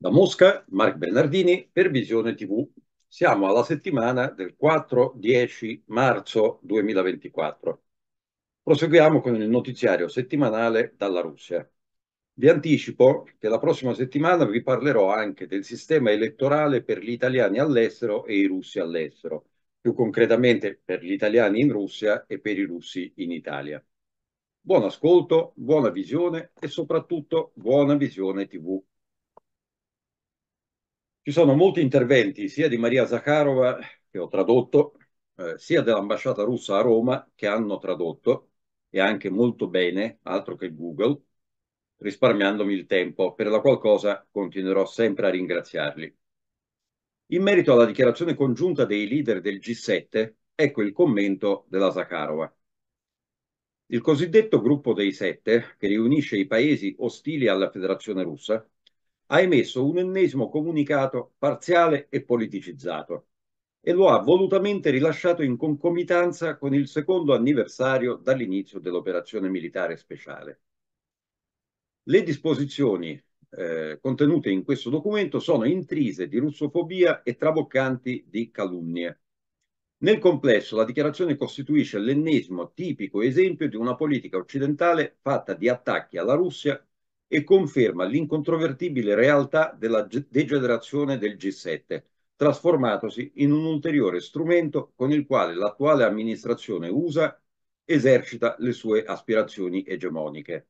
Da Mosca, Mark Bernardini per Visione TV. Siamo alla settimana del 4-10 marzo 2024. Proseguiamo con il notiziario settimanale dalla Russia. Vi anticipo che la prossima settimana vi parlerò anche del sistema elettorale per gli italiani all'estero e i russi all'estero, più concretamente per gli italiani in Russia e per i russi in Italia. Buon ascolto, buona visione e soprattutto buona visione TV. Ci sono molti interventi sia di Maria Zakharova, che ho tradotto, eh, sia dell'ambasciata russa a Roma, che hanno tradotto, e anche molto bene, altro che Google, risparmiandomi il tempo, per la qual continuerò sempre a ringraziarli. In merito alla dichiarazione congiunta dei leader del G7, ecco il commento della Zakharova. Il cosiddetto gruppo dei sette, che riunisce i paesi ostili alla Federazione russa, ha emesso un ennesimo comunicato parziale e politicizzato e lo ha volutamente rilasciato in concomitanza con il secondo anniversario dall'inizio dell'operazione militare speciale. Le disposizioni eh, contenute in questo documento sono intrise di russofobia e traboccanti di calunnie. Nel complesso la dichiarazione costituisce l'ennesimo tipico esempio di una politica occidentale fatta di attacchi alla Russia e conferma l'incontrovertibile realtà della degenerazione del G7, trasformatosi in un ulteriore strumento con il quale l'attuale amministrazione USA esercita le sue aspirazioni egemoniche.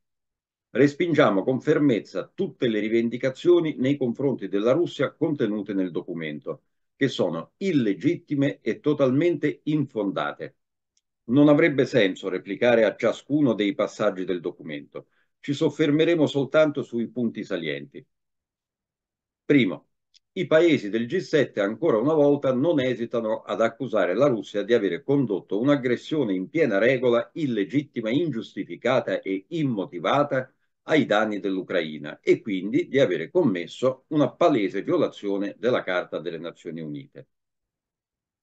Respingiamo con fermezza tutte le rivendicazioni nei confronti della Russia contenute nel documento, che sono illegittime e totalmente infondate. Non avrebbe senso replicare a ciascuno dei passaggi del documento, ci soffermeremo soltanto sui punti salienti. Primo, i paesi del G7 ancora una volta non esitano ad accusare la Russia di avere condotto un'aggressione in piena regola, illegittima, ingiustificata e immotivata ai danni dell'Ucraina e quindi di avere commesso una palese violazione della Carta delle Nazioni Unite.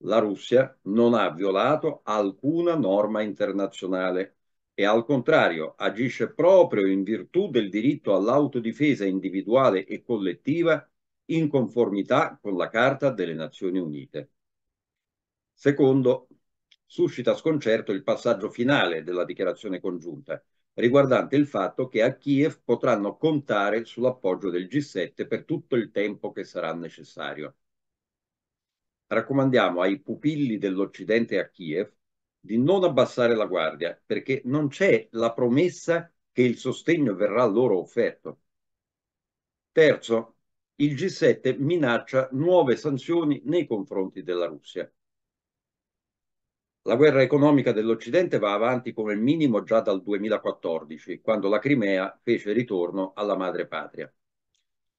La Russia non ha violato alcuna norma internazionale e al contrario agisce proprio in virtù del diritto all'autodifesa individuale e collettiva in conformità con la Carta delle Nazioni Unite. Secondo, suscita sconcerto il passaggio finale della dichiarazione congiunta, riguardante il fatto che a Kiev potranno contare sull'appoggio del G7 per tutto il tempo che sarà necessario. Raccomandiamo ai pupilli dell'Occidente a Kiev di non abbassare la guardia perché non c'è la promessa che il sostegno verrà loro offerto. Terzo, il G7 minaccia nuove sanzioni nei confronti della Russia. La guerra economica dell'Occidente va avanti come minimo già dal 2014, quando la Crimea fece ritorno alla madre patria.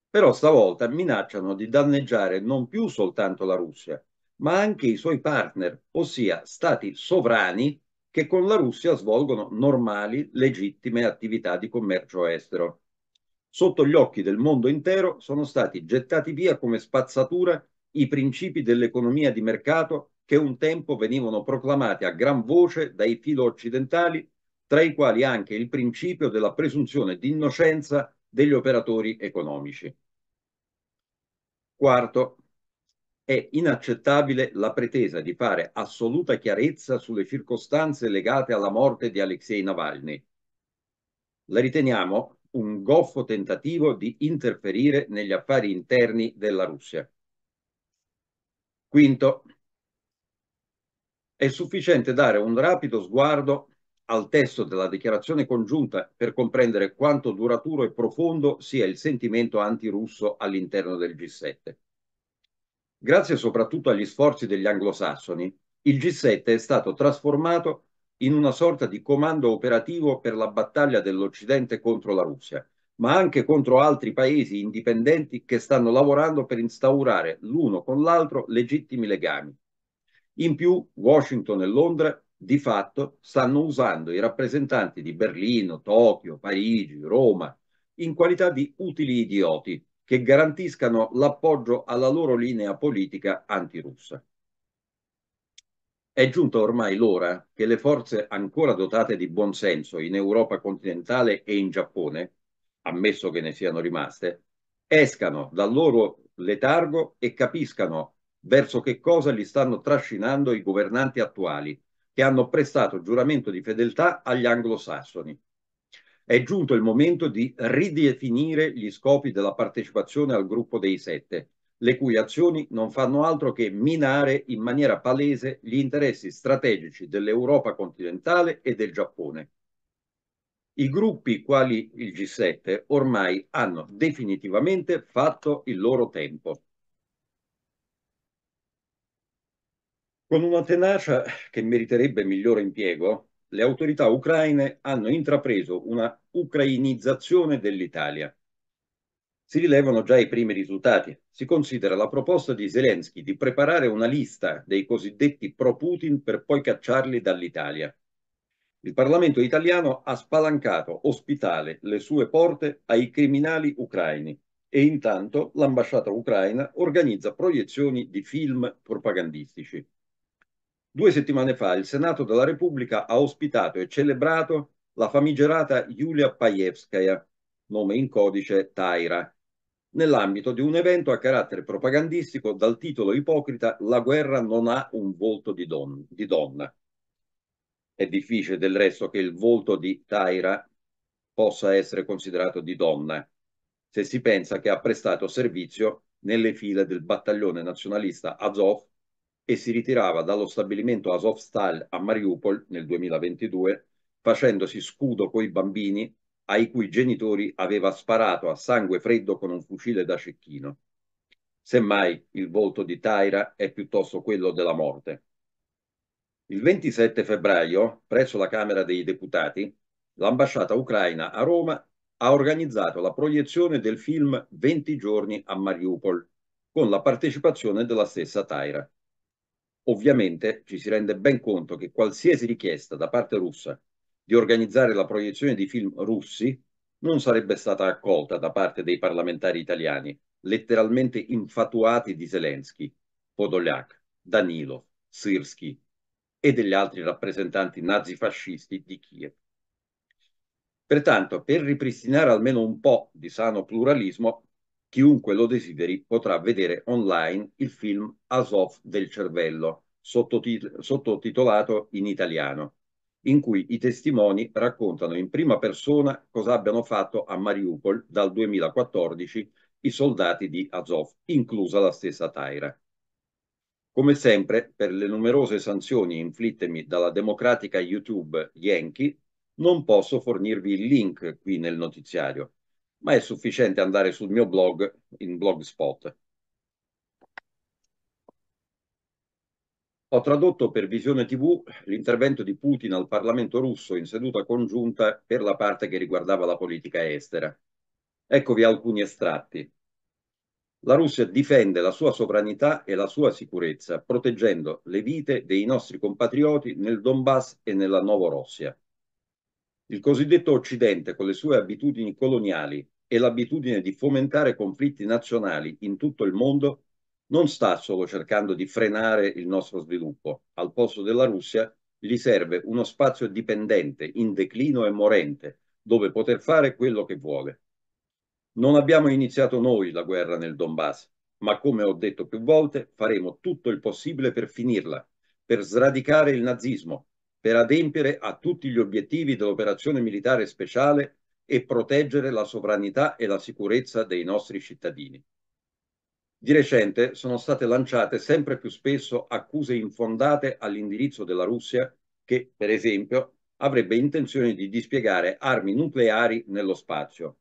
Però stavolta minacciano di danneggiare non più soltanto la Russia, ma anche i suoi partner, ossia stati sovrani che con la Russia svolgono normali, legittime attività di commercio estero. Sotto gli occhi del mondo intero sono stati gettati via come spazzatura i principi dell'economia di mercato che un tempo venivano proclamati a gran voce dai filo occidentali, tra i quali anche il principio della presunzione di innocenza degli operatori economici. Quarto, è inaccettabile la pretesa di fare assoluta chiarezza sulle circostanze legate alla morte di Alexei Navalny. La riteniamo un goffo tentativo di interferire negli affari interni della Russia. Quinto, è sufficiente dare un rapido sguardo al testo della dichiarazione congiunta per comprendere quanto duraturo e profondo sia il sentimento antirusso all'interno del G7. Grazie soprattutto agli sforzi degli anglosassoni, il G7 è stato trasformato in una sorta di comando operativo per la battaglia dell'Occidente contro la Russia, ma anche contro altri paesi indipendenti che stanno lavorando per instaurare l'uno con l'altro legittimi legami. In più, Washington e Londra di fatto stanno usando i rappresentanti di Berlino, Tokyo, Parigi, Roma in qualità di utili idioti che garantiscano l'appoggio alla loro linea politica antirussa. È giunta ormai l'ora che le forze ancora dotate di buonsenso in Europa continentale e in Giappone, ammesso che ne siano rimaste, escano dal loro letargo e capiscano verso che cosa li stanno trascinando i governanti attuali, che hanno prestato giuramento di fedeltà agli anglosassoni è giunto il momento di ridefinire gli scopi della partecipazione al gruppo dei sette, le cui azioni non fanno altro che minare in maniera palese gli interessi strategici dell'Europa continentale e del Giappone. I gruppi quali il G7 ormai hanno definitivamente fatto il loro tempo. Con una tenacia che meriterebbe migliore impiego, le autorità ucraine hanno intrapreso una ucrainizzazione dell'Italia. Si rilevano già i primi risultati. Si considera la proposta di Zelensky di preparare una lista dei cosiddetti pro-Putin per poi cacciarli dall'Italia. Il Parlamento italiano ha spalancato ospitale le sue porte ai criminali ucraini e intanto l'ambasciata ucraina organizza proiezioni di film propagandistici. Due settimane fa il Senato della Repubblica ha ospitato e celebrato la famigerata Giulia Pajevskaya, nome in codice Taira, nell'ambito di un evento a carattere propagandistico dal titolo ipocrita La guerra non ha un volto di, don- di donna. È difficile del resto che il volto di Taira possa essere considerato di donna, se si pensa che ha prestato servizio nelle file del battaglione nazionalista Azov e si ritirava dallo stabilimento Azovstal a Mariupol nel 2022 facendosi scudo coi bambini ai cui genitori aveva sparato a sangue freddo con un fucile da cecchino. Semmai il volto di Taira è piuttosto quello della morte. Il 27 febbraio, presso la Camera dei Deputati, l'ambasciata ucraina a Roma ha organizzato la proiezione del film 20 giorni a Mariupol, con la partecipazione della stessa Taira. Ovviamente ci si rende ben conto che qualsiasi richiesta da parte russa di organizzare la proiezione di film russi non sarebbe stata accolta da parte dei parlamentari italiani, letteralmente infatuati di Zelensky, Podolyak, Danilo, Sirski e degli altri rappresentanti nazifascisti di Kiev. Pertanto, per ripristinare almeno un po' di sano pluralismo, Chiunque lo desideri potrà vedere online il film Azov del cervello, sottotit sottotitolato in italiano, in cui i testimoni raccontano in prima persona cosa abbiano fatto a Mariupol dal 2014 i soldati di Azov, inclusa la stessa Taira. Come sempre, per le numerose sanzioni inflittemi dalla democratica YouTube Yankee, non posso fornirvi il link qui nel notiziario, ma è sufficiente andare sul mio blog in Blogspot. Ho tradotto per Visione TV l'intervento di Putin al Parlamento russo in seduta congiunta per la parte che riguardava la politica estera. Eccovi alcuni estratti. La Russia difende la sua sovranità e la sua sicurezza, proteggendo le vite dei nostri compatrioti nel Donbass e nella Novorossia. Il cosiddetto Occidente, con le sue abitudini coloniali e l'abitudine di fomentare conflitti nazionali in tutto il mondo, non sta solo cercando di frenare il nostro sviluppo. Al posto della Russia gli serve uno spazio dipendente, in declino e morente, dove poter fare quello che vuole. Non abbiamo iniziato noi la guerra nel Donbass, ma come ho detto più volte, faremo tutto il possibile per finirla, per sradicare il nazismo, per adempiere a tutti gli obiettivi dell'operazione militare speciale e proteggere la sovranità e la sicurezza dei nostri cittadini. Di recente sono state lanciate sempre più spesso accuse infondate all'indirizzo della Russia che, per esempio, avrebbe intenzione di dispiegare armi nucleari nello spazio.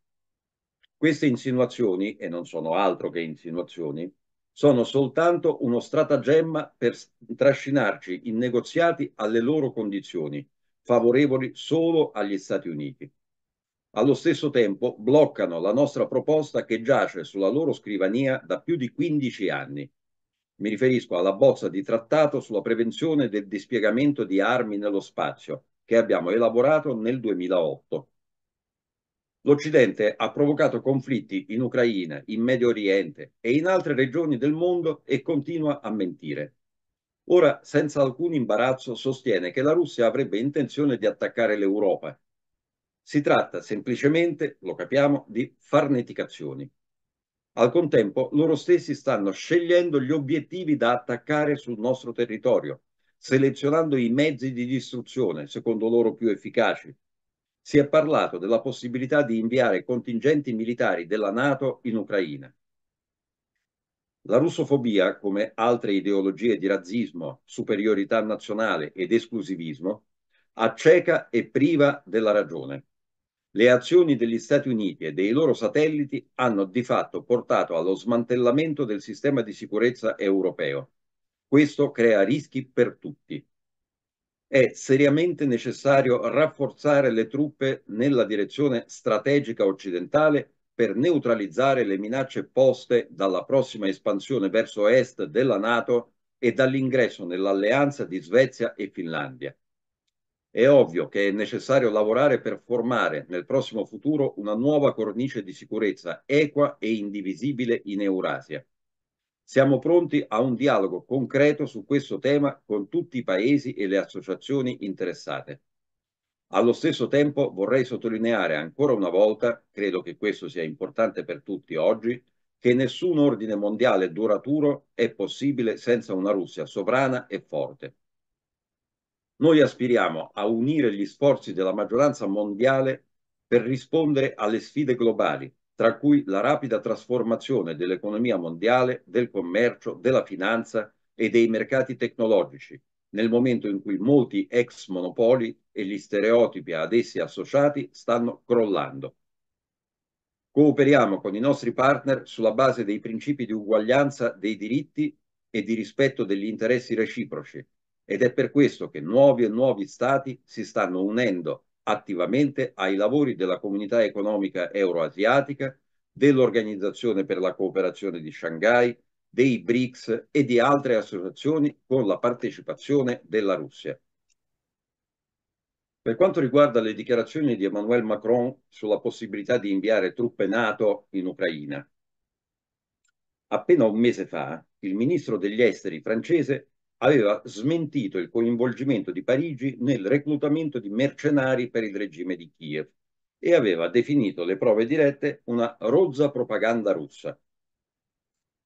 Queste insinuazioni, e non sono altro che insinuazioni, sono soltanto uno stratagemma per trascinarci in negoziati alle loro condizioni, favorevoli solo agli Stati Uniti. Allo stesso tempo bloccano la nostra proposta che giace sulla loro scrivania da più di 15 anni. Mi riferisco alla bozza di trattato sulla prevenzione del dispiegamento di armi nello spazio, che abbiamo elaborato nel 2008 L'Occidente ha provocato conflitti in Ucraina, in Medio Oriente e in altre regioni del mondo e continua a mentire. Ora, senza alcun imbarazzo, sostiene che la Russia avrebbe intenzione di attaccare l'Europa. Si tratta semplicemente, lo capiamo, di farneticazioni. Al contempo, loro stessi stanno scegliendo gli obiettivi da attaccare sul nostro territorio, selezionando i mezzi di distruzione, secondo loro più efficaci, si è parlato della possibilità di inviare contingenti militari della Nato in Ucraina. La russofobia, come altre ideologie di razzismo, superiorità nazionale ed esclusivismo, acceca e priva della ragione. Le azioni degli Stati Uniti e dei loro satelliti hanno di fatto portato allo smantellamento del sistema di sicurezza europeo. Questo crea rischi per tutti è seriamente necessario rafforzare le truppe nella direzione strategica occidentale per neutralizzare le minacce poste dalla prossima espansione verso est della Nato e dall'ingresso nell'alleanza di Svezia e Finlandia. È ovvio che è necessario lavorare per formare nel prossimo futuro una nuova cornice di sicurezza equa e indivisibile in Eurasia siamo pronti a un dialogo concreto su questo tema con tutti i paesi e le associazioni interessate. Allo stesso tempo vorrei sottolineare ancora una volta, credo che questo sia importante per tutti oggi, che nessun ordine mondiale duraturo è possibile senza una Russia sovrana e forte. Noi aspiriamo a unire gli sforzi della maggioranza mondiale per rispondere alle sfide globali, tra cui la rapida trasformazione dell'economia mondiale, del commercio, della finanza e dei mercati tecnologici, nel momento in cui molti ex monopoli e gli stereotipi ad essi associati stanno crollando. Cooperiamo con i nostri partner sulla base dei principi di uguaglianza dei diritti e di rispetto degli interessi reciproci ed è per questo che nuovi e nuovi Stati si stanno unendo attivamente ai lavori della comunità economica euroasiatica, dell'Organizzazione per la cooperazione di Shanghai, dei BRICS e di altre associazioni con la partecipazione della Russia. Per quanto riguarda le dichiarazioni di Emmanuel Macron sulla possibilità di inviare truppe NATO in Ucraina, appena un mese fa il ministro degli esteri francese aveva smentito il coinvolgimento di Parigi nel reclutamento di mercenari per il regime di Kiev e aveva definito le prove dirette una rozza propaganda russa.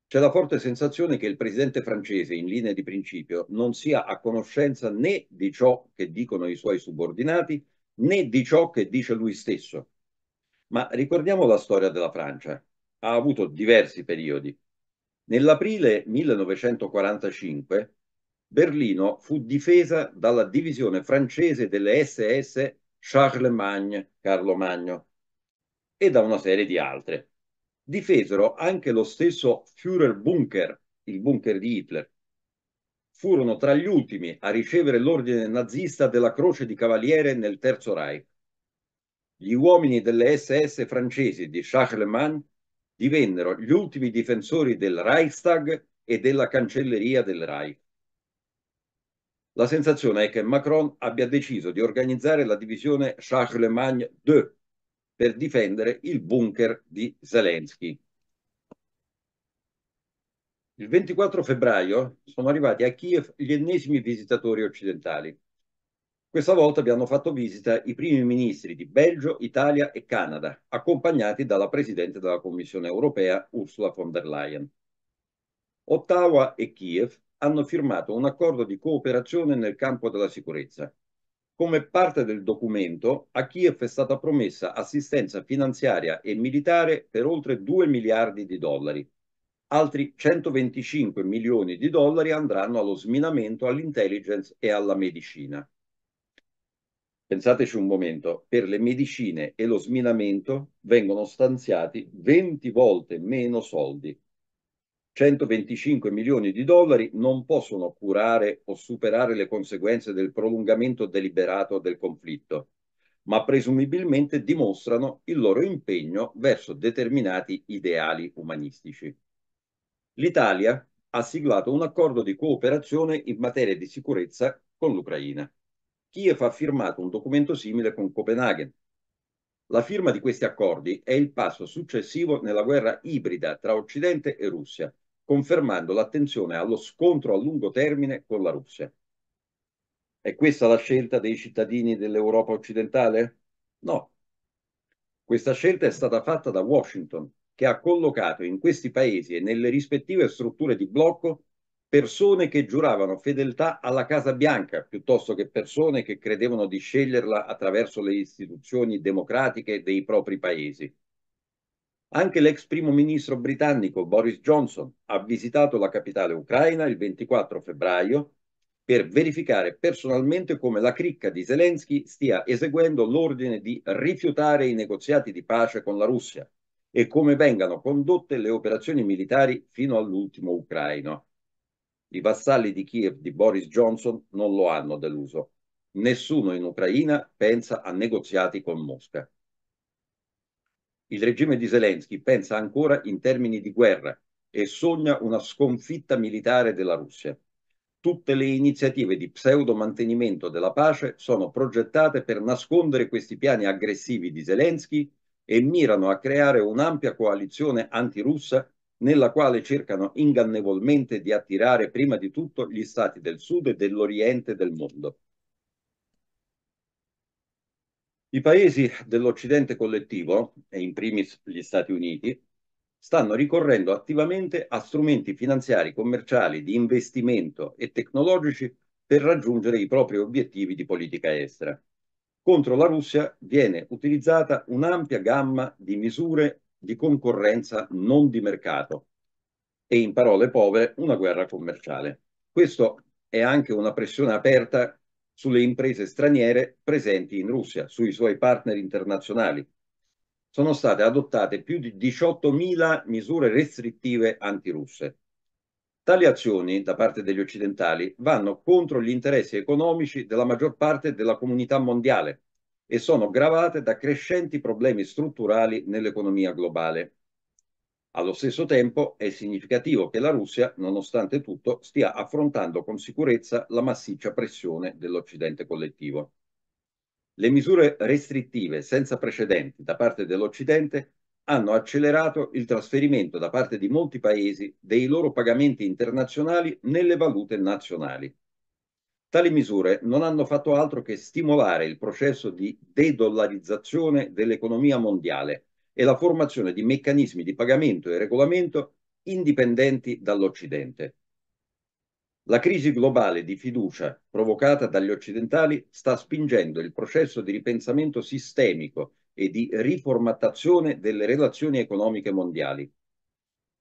C'è la forte sensazione che il presidente francese, in linea di principio, non sia a conoscenza né di ciò che dicono i suoi subordinati né di ciò che dice lui stesso. Ma ricordiamo la storia della Francia. Ha avuto diversi periodi. Nell'aprile 1945 Berlino fu difesa dalla divisione francese delle SS Charlemagne, Carlo Magno, e da una serie di altre. Difesero anche lo stesso Führerbunker, il bunker di Hitler. Furono tra gli ultimi a ricevere l'ordine nazista della Croce di Cavaliere nel Terzo Reich. Gli uomini delle SS francesi di Charlemagne divennero gli ultimi difensori del Reichstag e della Cancelleria del Reich. La sensazione è che Macron abbia deciso di organizzare la divisione Charlemagne 2 per difendere il bunker di Zelensky. Il 24 febbraio sono arrivati a Kiev gli ennesimi visitatori occidentali. Questa volta vi hanno fatto visita i primi ministri di Belgio, Italia e Canada, accompagnati dalla Presidente della Commissione europea Ursula von der Leyen. Ottawa e Kiev hanno firmato un accordo di cooperazione nel campo della sicurezza. Come parte del documento, a Kiev è stata promessa assistenza finanziaria e militare per oltre 2 miliardi di dollari. Altri 125 milioni di dollari andranno allo sminamento, all'intelligence e alla medicina. Pensateci un momento, per le medicine e lo sminamento vengono stanziati 20 volte meno soldi 125 milioni di dollari non possono curare o superare le conseguenze del prolungamento deliberato del conflitto, ma presumibilmente dimostrano il loro impegno verso determinati ideali umanistici. L'Italia ha siglato un accordo di cooperazione in materia di sicurezza con l'Ucraina. Kiev ha firmato un documento simile con Copenaghen, la firma di questi accordi è il passo successivo nella guerra ibrida tra Occidente e Russia, confermando l'attenzione allo scontro a lungo termine con la Russia. È questa la scelta dei cittadini dell'Europa occidentale? No. Questa scelta è stata fatta da Washington, che ha collocato in questi paesi e nelle rispettive strutture di blocco persone che giuravano fedeltà alla Casa Bianca piuttosto che persone che credevano di sceglierla attraverso le istituzioni democratiche dei propri paesi. Anche l'ex primo ministro britannico Boris Johnson ha visitato la capitale ucraina il 24 febbraio per verificare personalmente come la cricca di Zelensky stia eseguendo l'ordine di rifiutare i negoziati di pace con la Russia e come vengano condotte le operazioni militari fino all'ultimo ucraino. I vassalli di Kiev di Boris Johnson non lo hanno deluso. Nessuno in Ucraina pensa a negoziati con Mosca. Il regime di Zelensky pensa ancora in termini di guerra e sogna una sconfitta militare della Russia. Tutte le iniziative di pseudo mantenimento della pace sono progettate per nascondere questi piani aggressivi di Zelensky e mirano a creare un'ampia coalizione antirussa nella quale cercano ingannevolmente di attirare prima di tutto gli stati del sud e dell'oriente del mondo. I paesi dell'Occidente collettivo, e in primis gli Stati Uniti, stanno ricorrendo attivamente a strumenti finanziari, commerciali, di investimento e tecnologici per raggiungere i propri obiettivi di politica estera. Contro la Russia viene utilizzata un'ampia gamma di misure di concorrenza non di mercato e in parole povere una guerra commerciale. Questo è anche una pressione aperta sulle imprese straniere presenti in Russia, sui suoi partner internazionali. Sono state adottate più di 18.000 misure restrittive antirusse. Tali azioni da parte degli occidentali vanno contro gli interessi economici della maggior parte della comunità mondiale, e sono gravate da crescenti problemi strutturali nell'economia globale. Allo stesso tempo è significativo che la Russia, nonostante tutto, stia affrontando con sicurezza la massiccia pressione dell'Occidente collettivo. Le misure restrittive senza precedenti da parte dell'Occidente hanno accelerato il trasferimento da parte di molti paesi dei loro pagamenti internazionali nelle valute nazionali. Tali misure non hanno fatto altro che stimolare il processo di dedollarizzazione dell'economia mondiale e la formazione di meccanismi di pagamento e regolamento indipendenti dall'Occidente. La crisi globale di fiducia provocata dagli occidentali sta spingendo il processo di ripensamento sistemico e di riformattazione delle relazioni economiche mondiali.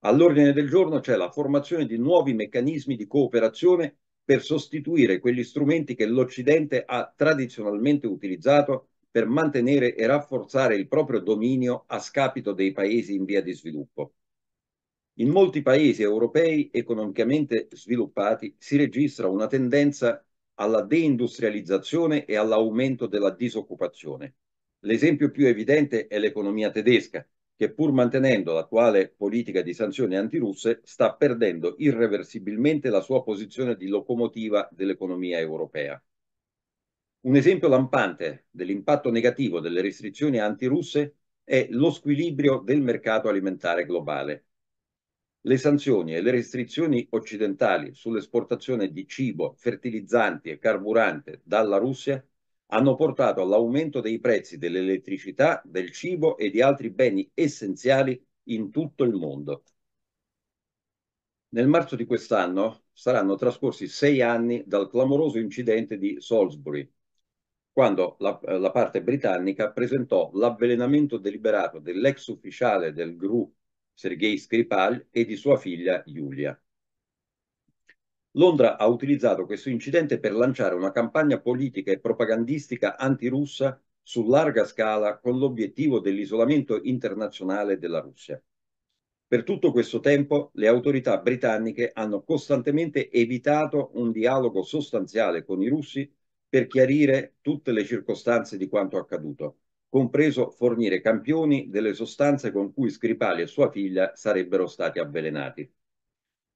All'ordine del giorno c'è la formazione di nuovi meccanismi di cooperazione per sostituire quegli strumenti che l'Occidente ha tradizionalmente utilizzato per mantenere e rafforzare il proprio dominio a scapito dei paesi in via di sviluppo. In molti paesi europei economicamente sviluppati si registra una tendenza alla deindustrializzazione e all'aumento della disoccupazione. L'esempio più evidente è l'economia tedesca, che pur mantenendo l'attuale politica di sanzioni antirusse sta perdendo irreversibilmente la sua posizione di locomotiva dell'economia europea. Un esempio lampante dell'impatto negativo delle restrizioni antirusse è lo squilibrio del mercato alimentare globale. Le sanzioni e le restrizioni occidentali sull'esportazione di cibo, fertilizzanti e carburante dalla Russia hanno portato all'aumento dei prezzi dell'elettricità, del cibo e di altri beni essenziali in tutto il mondo. Nel marzo di quest'anno saranno trascorsi sei anni dal clamoroso incidente di Salisbury, quando la, la parte britannica presentò l'avvelenamento deliberato dell'ex ufficiale del GRU Sergei Skripal e di sua figlia Giulia. Londra ha utilizzato questo incidente per lanciare una campagna politica e propagandistica antirussa su larga scala con l'obiettivo dell'isolamento internazionale della Russia. Per tutto questo tempo le autorità britanniche hanno costantemente evitato un dialogo sostanziale con i russi per chiarire tutte le circostanze di quanto accaduto, compreso fornire campioni delle sostanze con cui Scripali e sua figlia sarebbero stati avvelenati.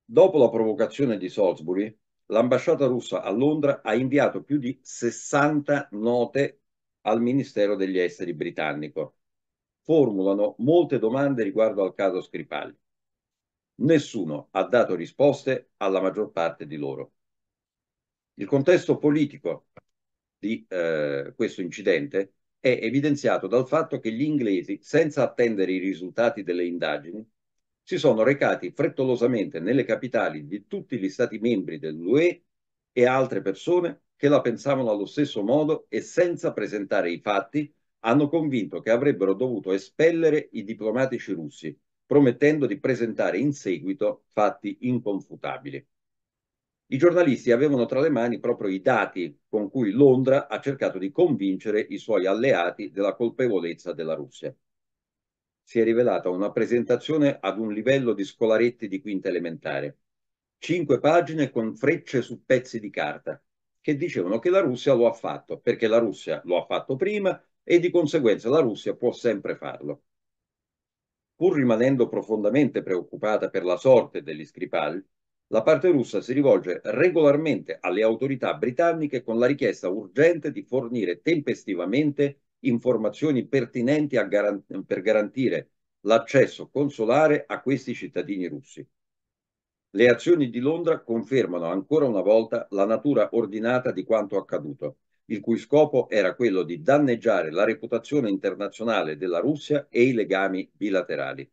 Dopo la provocazione di Salisbury, l'ambasciata russa a Londra ha inviato più di 60 note al Ministero degli Esteri britannico. Formulano molte domande riguardo al caso Scripali. Nessuno ha dato risposte alla maggior parte di loro. Il contesto politico di eh, questo incidente è evidenziato dal fatto che gli inglesi, senza attendere i risultati delle indagini, si sono recati frettolosamente nelle capitali di tutti gli Stati membri dell'UE e altre persone che la pensavano allo stesso modo e senza presentare i fatti hanno convinto che avrebbero dovuto espellere i diplomatici russi, promettendo di presentare in seguito fatti inconfutabili. I giornalisti avevano tra le mani proprio i dati con cui Londra ha cercato di convincere i suoi alleati della colpevolezza della Russia si è rivelata una presentazione ad un livello di scolaretti di quinta elementare. Cinque pagine con frecce su pezzi di carta che dicevano che la Russia lo ha fatto, perché la Russia lo ha fatto prima e di conseguenza la Russia può sempre farlo. Pur rimanendo profondamente preoccupata per la sorte degli Skripal, la parte russa si rivolge regolarmente alle autorità britanniche con la richiesta urgente di fornire tempestivamente informazioni pertinenti garan per garantire l'accesso consolare a questi cittadini russi. Le azioni di Londra confermano ancora una volta la natura ordinata di quanto accaduto, il cui scopo era quello di danneggiare la reputazione internazionale della Russia e i legami bilaterali.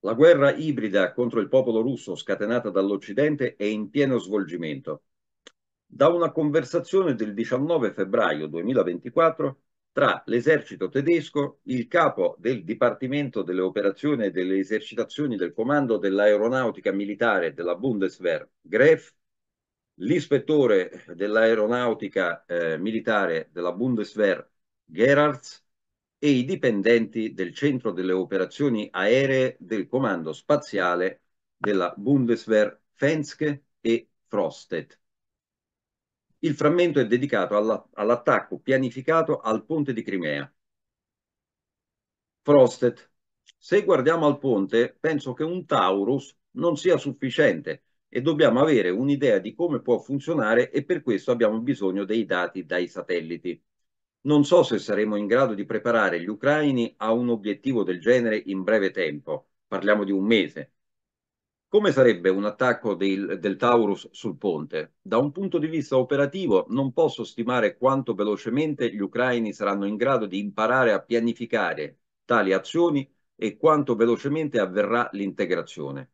La guerra ibrida contro il popolo russo scatenata dall'Occidente è in pieno svolgimento da una conversazione del 19 febbraio 2024 tra l'esercito tedesco, il capo del Dipartimento delle operazioni e delle esercitazioni del comando dell'aeronautica militare della Bundeswehr, Gref, l'ispettore dell'aeronautica eh, militare della Bundeswehr, Gerards, e i dipendenti del centro delle operazioni aeree del comando spaziale della Bundeswehr Fenske e Frostedt. Il frammento è dedicato all'attacco pianificato al ponte di Crimea. Frosted. Se guardiamo al ponte, penso che un Taurus non sia sufficiente e dobbiamo avere un'idea di come può funzionare e per questo abbiamo bisogno dei dati dai satelliti. Non so se saremo in grado di preparare gli ucraini a un obiettivo del genere in breve tempo, parliamo di un mese, come sarebbe un attacco del, del, Taurus sul ponte? Da un punto di vista operativo non posso stimare quanto velocemente gli ucraini saranno in grado di imparare a pianificare tali azioni e quanto velocemente avverrà l'integrazione.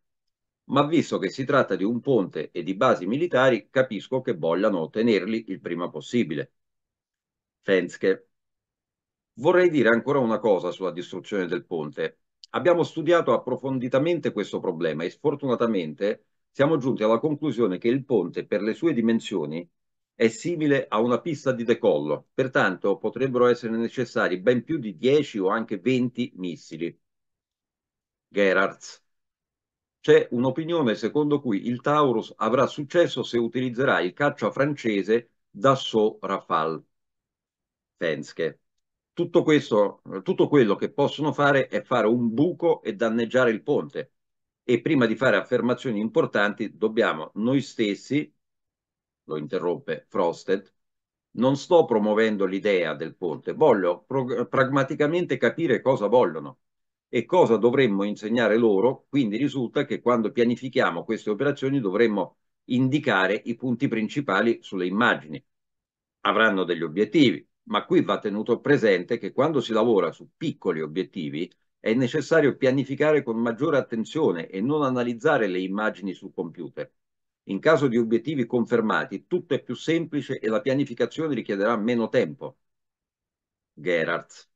Ma visto che si tratta di un ponte e di basi militari, capisco che vogliano ottenerli il prima possibile. Fenske. Vorrei dire ancora una cosa sulla distruzione del ponte abbiamo studiato approfonditamente questo problema e sfortunatamente siamo giunti alla conclusione che il ponte, per le sue dimensioni, è simile a una pista di decollo, pertanto potrebbero essere necessari ben più di 10 o anche 20 missili. Gerards. C'è un'opinione secondo cui il Taurus avrà successo se utilizzerà il caccia francese Dassault Rafale. Fenske tutto, questo, tutto quello che possono fare è fare un buco e danneggiare il ponte. E prima di fare affermazioni importanti dobbiamo noi stessi, lo interrompe Frosted, non sto promuovendo l'idea del ponte, voglio pragmaticamente capire cosa vogliono e cosa dovremmo insegnare loro, quindi risulta che quando pianifichiamo queste operazioni dovremmo indicare i punti principali sulle immagini. Avranno degli obiettivi, ma qui va tenuto presente che quando si lavora su piccoli obiettivi è necessario pianificare con maggiore attenzione e non analizzare le immagini sul computer. In caso di obiettivi confermati, tutto è più semplice e la pianificazione richiederà meno tempo. Gerhardt.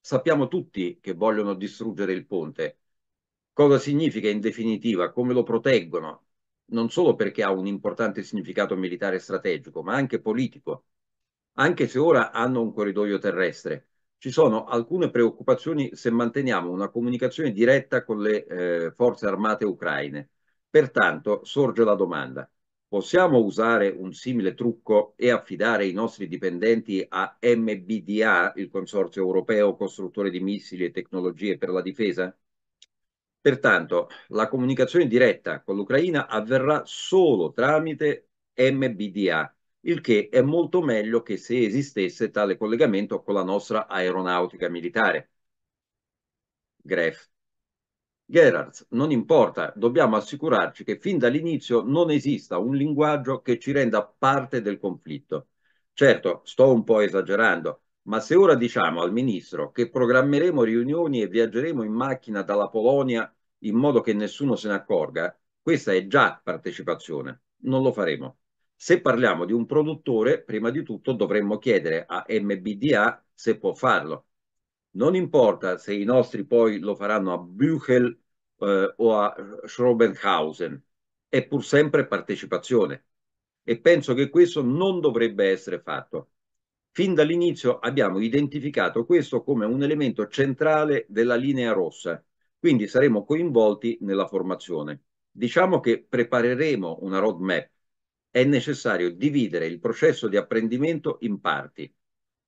Sappiamo tutti che vogliono distruggere il ponte. Cosa significa in definitiva? Come lo proteggono? Non solo perché ha un importante significato militare strategico, ma anche politico anche se ora hanno un corridoio terrestre. Ci sono alcune preoccupazioni se manteniamo una comunicazione diretta con le eh, forze armate ucraine. Pertanto sorge la domanda, possiamo usare un simile trucco e affidare i nostri dipendenti a MBDA, il Consorzio Europeo Costruttore di Missili e Tecnologie per la Difesa? Pertanto, la comunicazione diretta con l'Ucraina avverrà solo tramite MBDA, il che è molto meglio che se esistesse tale collegamento con la nostra aeronautica militare. Gref. Gerards, non importa, dobbiamo assicurarci che fin dall'inizio non esista un linguaggio che ci renda parte del conflitto. Certo, sto un po' esagerando, ma se ora diciamo al ministro che programmeremo riunioni e viaggeremo in macchina dalla Polonia in modo che nessuno se ne accorga, questa è già partecipazione. Non lo faremo. Se parliamo di un produttore, prima di tutto dovremmo chiedere a MBDA se può farlo. Non importa se i nostri poi lo faranno a Büchel eh, o a Schrobenhausen, è pur sempre partecipazione e penso che questo non dovrebbe essere fatto. Fin dall'inizio abbiamo identificato questo come un elemento centrale della linea rossa, quindi saremo coinvolti nella formazione. Diciamo che prepareremo una roadmap è necessario dividere il processo di apprendimento in parti.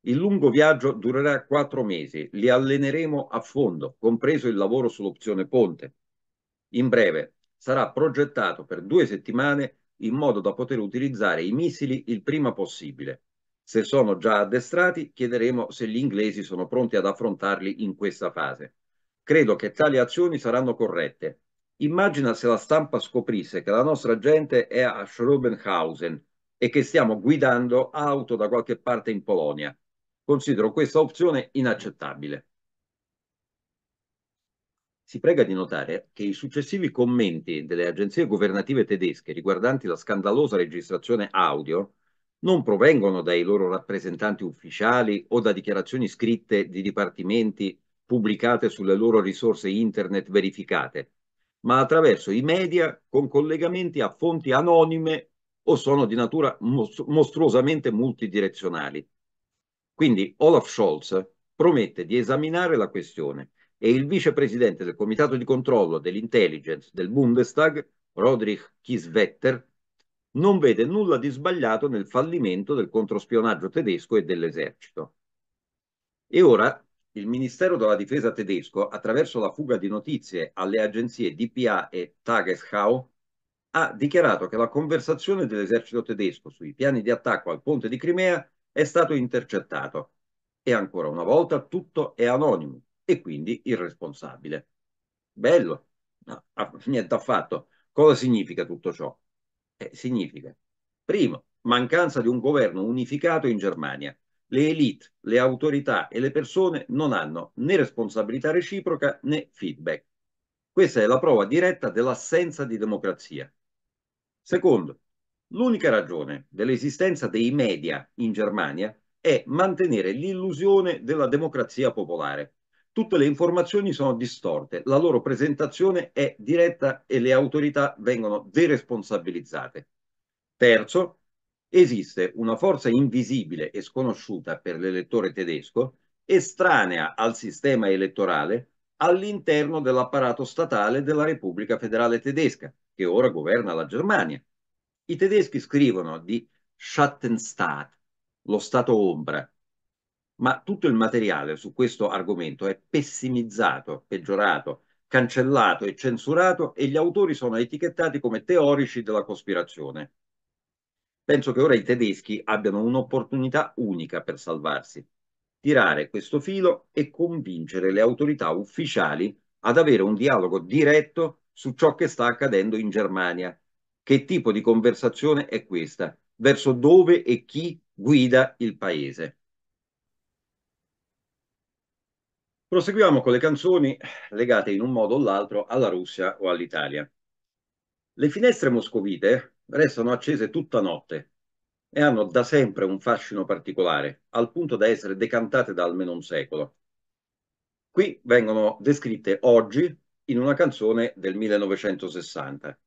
Il lungo viaggio durerà quattro mesi, li alleneremo a fondo, compreso il lavoro sull'opzione ponte. In breve, sarà progettato per due settimane in modo da poter utilizzare i missili il prima possibile. Se sono già addestrati, chiederemo se gli inglesi sono pronti ad affrontarli in questa fase. Credo che tali azioni saranno corrette Immagina se la stampa scoprisse che la nostra gente è a Schrobenhausen e che stiamo guidando auto da qualche parte in Polonia. Considero questa opzione inaccettabile. Si prega di notare che i successivi commenti delle agenzie governative tedesche riguardanti la scandalosa registrazione audio non provengono dai loro rappresentanti ufficiali o da dichiarazioni scritte di dipartimenti pubblicate sulle loro risorse internet verificate, ma attraverso i media con collegamenti a fonti anonime o sono di natura mostruosamente multidirezionali. Quindi Olaf Scholz promette di esaminare la questione e il vicepresidente del comitato di controllo dell'intelligence del Bundestag, Rodrich Kieswetter, non vede nulla di sbagliato nel fallimento del controspionaggio tedesco e dell'esercito. E ora il Ministero della Difesa tedesco, attraverso la fuga di notizie alle agenzie DPA e Tagesschau, ha dichiarato che la conversazione dell'esercito tedesco sui piani di attacco al ponte di Crimea è stato intercettato e ancora una volta tutto è anonimo e quindi irresponsabile. Bello, no, ah, niente affatto. Cosa significa tutto ciò? Eh, significa, primo, mancanza di un governo unificato in Germania, le elite, le autorità e le persone non hanno né responsabilità reciproca né feedback. Questa è la prova diretta dell'assenza di democrazia. Secondo, l'unica ragione dell'esistenza dei media in Germania è mantenere l'illusione della democrazia popolare. Tutte le informazioni sono distorte, la loro presentazione è diretta e le autorità vengono deresponsabilizzate. Terzo, esiste una forza invisibile e sconosciuta per l'elettore tedesco, estranea al sistema elettorale all'interno dell'apparato statale della Repubblica Federale Tedesca, che ora governa la Germania. I tedeschi scrivono di Schattenstaat, lo Stato ombra, ma tutto il materiale su questo argomento è pessimizzato, peggiorato, cancellato e censurato e gli autori sono etichettati come teorici della cospirazione. Penso che ora i tedeschi abbiano un'opportunità unica per salvarsi, tirare questo filo e convincere le autorità ufficiali ad avere un dialogo diretto su ciò che sta accadendo in Germania. Che tipo di conversazione è questa? Verso dove e chi guida il paese? Proseguiamo con le canzoni legate in un modo o l'altro alla Russia o all'Italia. Le finestre moscovite, restano accese tutta notte e hanno da sempre un fascino particolare, al punto da essere decantate da almeno un secolo. Qui vengono descritte oggi in una canzone del 1960,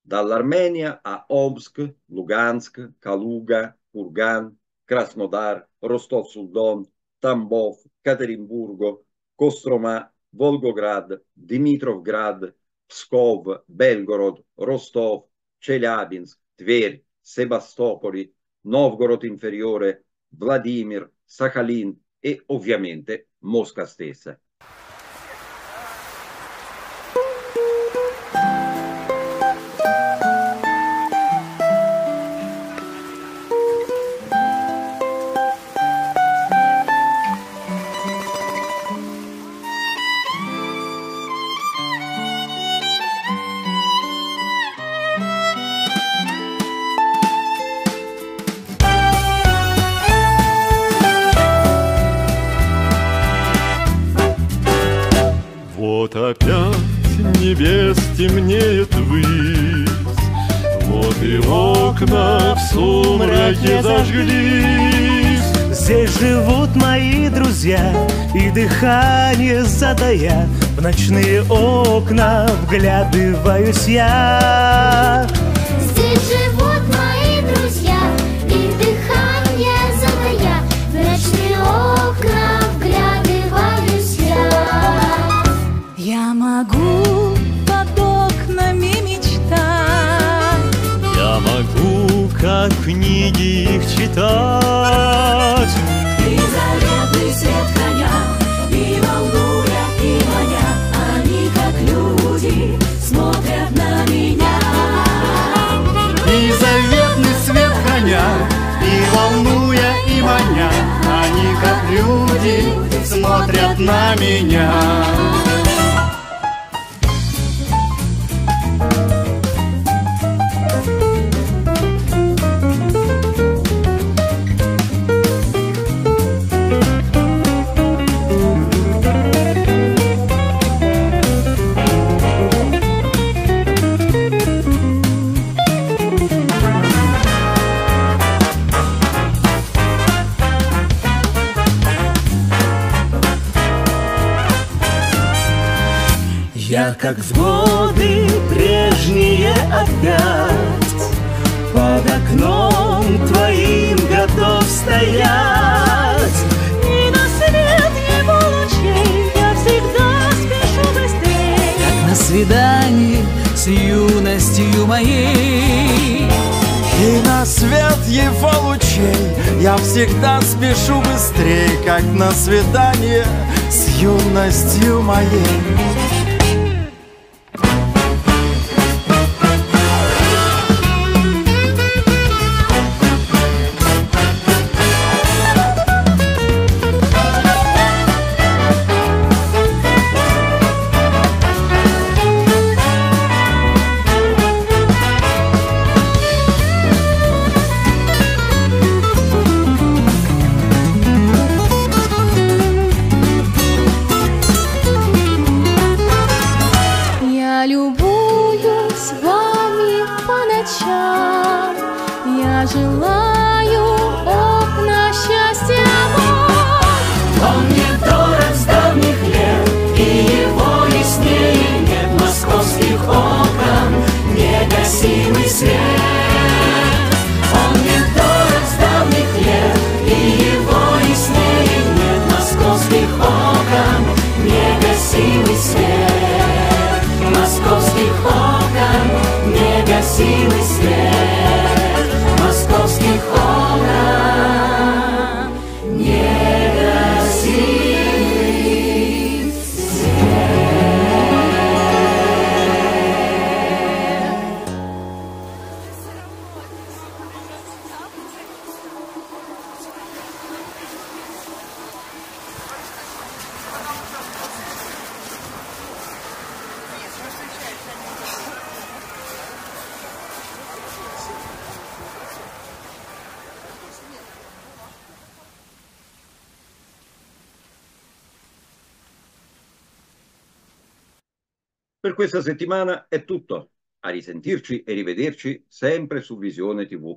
dall'Armenia a Omsk, Lugansk, Kaluga, Kurgan, Krasnodar, Rostov-sul-Don, Tambov, Caterimburgo, Kostroma, Volgograd, Dimitrovgrad, Pskov, Belgorod, Rostov, Челябинск, Тверь, Sebastopoli, Novgorod inferiore, Vladimir, Sakhalin e ovviamente Mosca stessa. друзья И дыхание задая В ночные окна вглядываюсь я Здесь живут мои друзья И дыхание задая В ночные окна вглядываюсь я Я могу под окнами мечтать Я могу как книги их читать свидании с юностью моей. И на свет его лучей я всегда спешу быстрее, как на свидание с юностью моей. see me scared. questa settimana è tutto. A risentirci e rivederci sempre su Visione TV.